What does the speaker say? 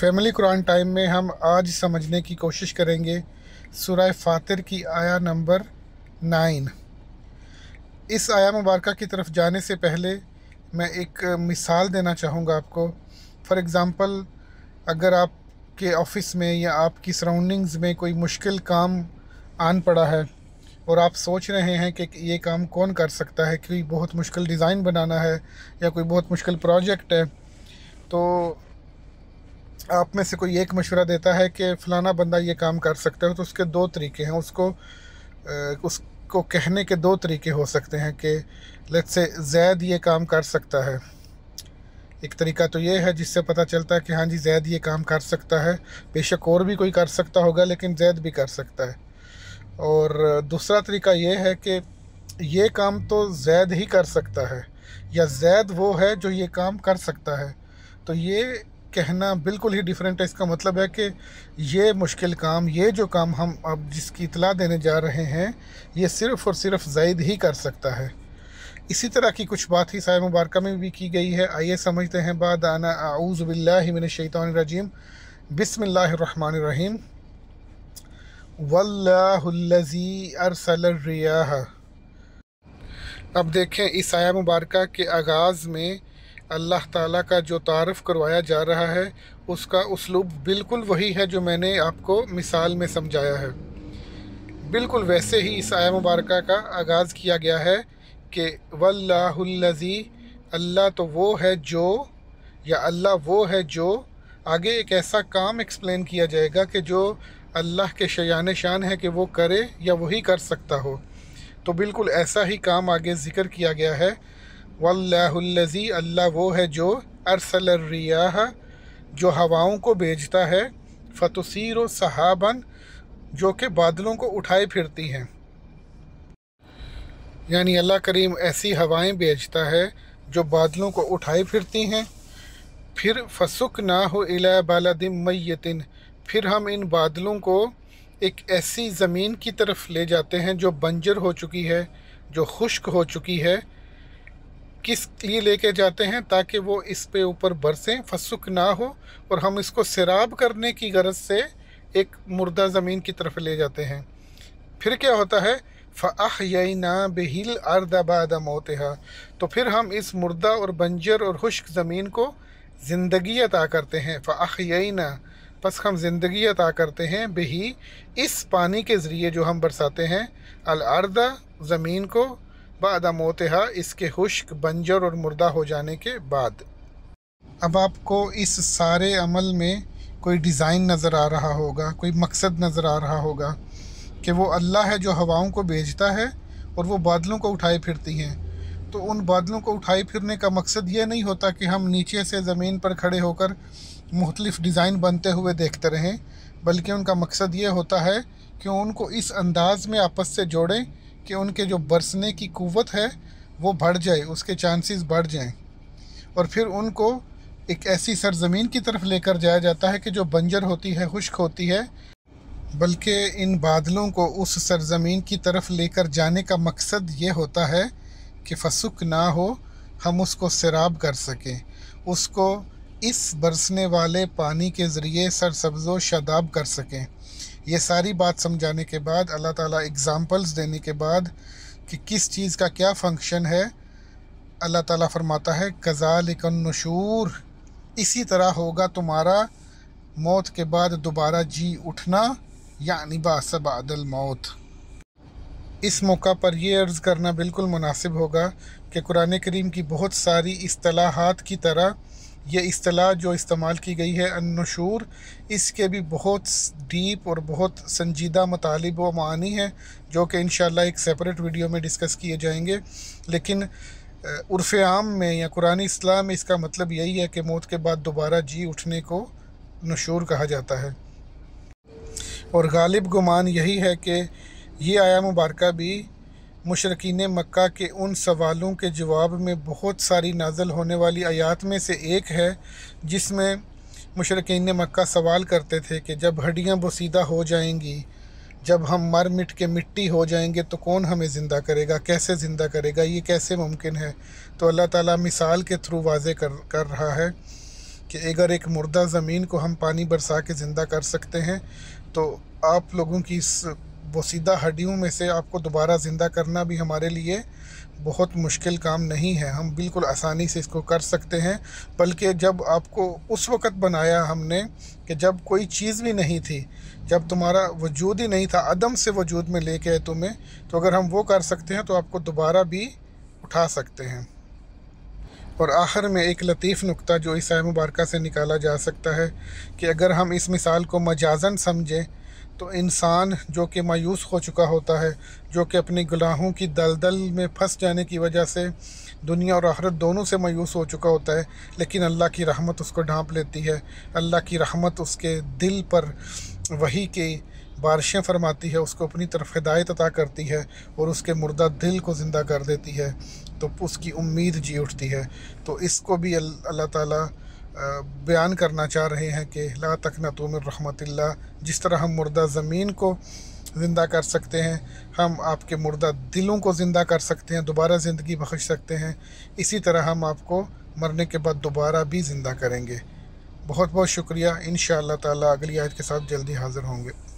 family Quran time में हम आज समझने की कोशिश करेंगे सुरह फ़ातिर की आया नंबर नाइन इस आया मुबारक की तरफ जाने से पहले मैं एक मिसाल देना चाहूँगा आपको फ़ॉर एग्ज़ाम्पल अगर आपके ऑफ़िस में या आपकी सराउंडिंग्स में कोई मुश्किल काम आन पड़ा है और आप सोच रहे हैं कि ये काम कौन कर सकता है कोई बहुत मुश्किल डिज़ाइन बनाना है या कोई बहुत मुश्किल प्रोजेक्ट है तो आप में से कोई एक मशवरा देता है कि फ़लाना बंदा ये काम कर सकता है तो उसके दो तरीके हैं उसको उसको कहने के दो तरीके हो सकते हैं कि लेट से जैद ये काम कर सकता है एक तरीका तो ये है जिससे पता चलता है कि हाँ जी जैद ये काम कर सकता है बेशक और भी कोई कर सकता होगा लेकिन जैद भी कर सकता है और दूसरा तरीका ये है कि ये काम तो जैद ही कर सकता है या जैद वो है जो ये काम कर सकता है तो ये कहना बिल्कुल ही डिफरेंट है इसका मतलब है कि ये मुश्किल काम ये जो काम हम अब जिसकी इतला देने जा रहे हैं ये सिर्फ़ और सिर्फ जैद ही कर सकता है इसी तरह की कुछ बात ही साय मुबारक में भी की गई है आइए समझते हैं बाद आना आऊज़बिल्लिमिन शैतानरजीम बसमीम वल्लाजी रिया अब देखें इस आया मुबारक के आगाज़ में अल्लाह ताला का जो तारफ़ करवाया जा रहा है उसका उसलूब बिल्कुल वही है जो मैंने आपको मिसाल में समझाया है बिल्कुल वैसे ही इस आया मुबारक का आगाज़ किया गया है कि वल्लाजी अल्लाह तो वो है जो या अल्लाह वो है जो आगे एक ऐसा काम एक्सप्लेन किया जाएगा कि जो अल्लाह के शयान शान है कि वो करे या वही कर सकता हो तो बिल्कुल ऐसा ही काम आगे ज़िक्र किया गया है वल्लाजी अल्लाह वो है जो अरसल रियाह जो हवाओं को भेजता है फ़तसर सहाबन जो कि बादलों को उठाए फिरती हैं यानी अल्लाह करीम ऐसी हवाएं भेजता है जो बादलों को उठाए फिरती हैं फिर फसुक ना हो इला दिन मैतिन फिर हम इन बादलों को एक ऐसी ज़मीन की तरफ ले जाते हैं जो बंजर हो चुकी है जो खुश्क हो चुकी है किस लिए लेके जाते हैं ताकि वो इस पे ऊपर बरसें फसुक ना हो और हम इसको शराब करने की गरज से एक मुर्दा ज़मीन की तरफ ले जाते हैं फिर क्या होता है फ़ाह ना बेहिल अर्दाबाद मोतहा तो फिर हम इस मुर्दा और बंजर और खुश्क ज़मीन को ज़िंदगी अता करते हैं फ़ाह ना बस हम ज़िंदगी अता करते हैं बेही इस पानी के ज़रिए जो हम बरसाते हैं अलआरदा ज़मीन को बाद मोतहा इसके खुश्क बंजर और मुर्दा हो जाने के बाद अब आपको इस सारे अमल में कोई डिज़ाइन नज़र आ रहा होगा कोई मकसद नज़र आ रहा होगा कि वो अल्लाह है जो हवाओं को भेजता है और वो बादलों को उठाए फिरती हैं तो उन बादलों को उठाए फिरने का मकसद ये नहीं होता कि हम नीचे से ज़मीन पर खड़े होकर मुख्तलिफ डिज़ाइन बनते हुए देखते रहें बल्कि उनका मकसद ये होता है कि उनको इस अंदाज़ में आपस से जोड़ें कि उनके जो बरसने की कुवत है वो बढ़ जाए उसके चांसेस बढ़ जाएं और फिर उनको एक ऐसी सरजमीन की तरफ लेकर जाया जाता है कि जो बंजर होती है खुश्क होती है बल्कि इन बादलों को उस सरजमीन की तरफ लेकर जाने का मकसद ये होता है कि फसुक ना हो हम उसको सैराब कर सकें उसको इस बरसने वाले पानी के ज़रिए सरसब्ज़ो शदाब कर सकें ये सारी बात समझाने के बाद अल्लाह ताला एग्ज़ाम्पल्स देने के बाद कि किस चीज़ का क्या फंक्शन है अल्लाह ताला फरमाता है कजाल नशूर इसी तरह होगा तुम्हारा मौत के बाद दोबारा जी उठना यानी बासबादल मौत इस मौका पर यह अर्ज़ करना बिल्कुल मुनासिब होगा कि कुरान करीम की बहुत सारी असलाहत की तरह ये असलाह जो इस्तेमाल की गई है अनशूर इसके भी बहुत डीप और बहुत संजीदा मतलब व मानी है जो कि इन एक सेपरेट वीडियो में डिस्कस किए जाएंगे लेकिन उर्फ़ आम में या कुरानी इस्लाम में इसका मतलब यही है कि मौत के बाद दोबारा जी उठने को नशूर कहा जाता है और गालिब गुमान यही है कि ये आया मुबारक भी मशरकिन मक्का के उन सवालों के जवाब में बहुत सारी नाजल होने वाली आयात में से एक है जिसमें मशरकिन मक्का सवाल करते थे कि जब हड्डियाँ बसीदा हो जाएंगी जब हम मर मिट के मिट्टी हो जाएंगे तो कौन हमें ज़िंदा करेगा कैसे ज़िंदा करेगा ये कैसे मुमकिन है तो अल्लाह ताला मिसाल के थ्रू वाजे कर कर रहा है कि अगर एक मुर्दा ज़मीन को हम पानी बरसा के ज़िंदा कर सकते हैं तो आप लोगों की इस वो सीधा हड्डियों में से आपको दोबारा ज़िंदा करना भी हमारे लिए बहुत मुश्किल काम नहीं है हम बिल्कुल आसानी से इसको कर सकते हैं बल्कि जब आपको उस वक़्त बनाया हमने कि जब कोई चीज़ भी नहीं थी जब तुम्हारा वजूद ही नहीं था अदम से वजूद में लेके आए तुम्हें तो अगर हम वो कर सकते हैं तो आपको दोबारा भी उठा सकते हैं और आखिर में एक लतीफ़ नुक्ता जो इस मुबारक से निकाला जा सकता है कि अगर हम इस मिसाल को मजाजन समझें तो इंसान जो कि मायूस हो चुका होता है जो कि अपने गुनाहों की दलदल में फंस जाने की वजह से दुनिया और आहरत दोनों से मायूस हो चुका होता है लेकिन अल्लाह की रहमत उसको ढांप लेती है अल्लाह की रहमत उसके दिल पर वही के बारिशें फरमाती है उसको अपनी तरफ हिदायत अता करती है और उसके मुर्दा दिल को ज़िंदा कर देती है तो उसकी उम्मीद जी उठती है तो इसको भी अल्लाह ताला बयान करना चाह रहे हैं कि ला तकनतुम रहमतल्ला जिस तरह हम मुर्दा ज़मीन को ज़िंदा कर सकते हैं हम आपके मुर्दा दिलों को ज़िंदा कर सकते हैं दोबारा ज़िंदगी बख्श सकते हैं इसी तरह हम आपको मरने के बाद दोबारा भी ज़िंदा करेंगे बहुत बहुत शुक्रिया इन ताला अगली आयत के साथ जल्दी हाज़िर होंगे